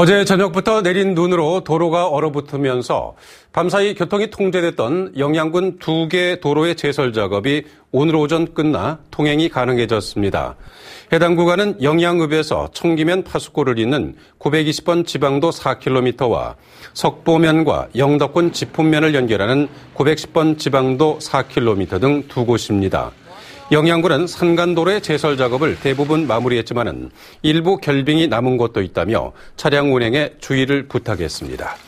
어제 저녁부터 내린 눈으로 도로가 얼어붙으면서 밤사이 교통이 통제됐던 영양군 두 개 도로의 제설 작업이 오늘 오전 끝나 통행이 가능해졌습니다. 해당 구간은 영양읍에서 청기면 파수골을 잇는 920번 지방도 4km와 석보면과 영덕군 지품면을 연결하는 910번 지방도 4km 등 두 곳입니다. 영양군은 산간도로의 제설 작업을 대부분 마무리했지만 일부 결빙이 남은 곳도 있다며 차량 운행에 주의를 부탁했습니다.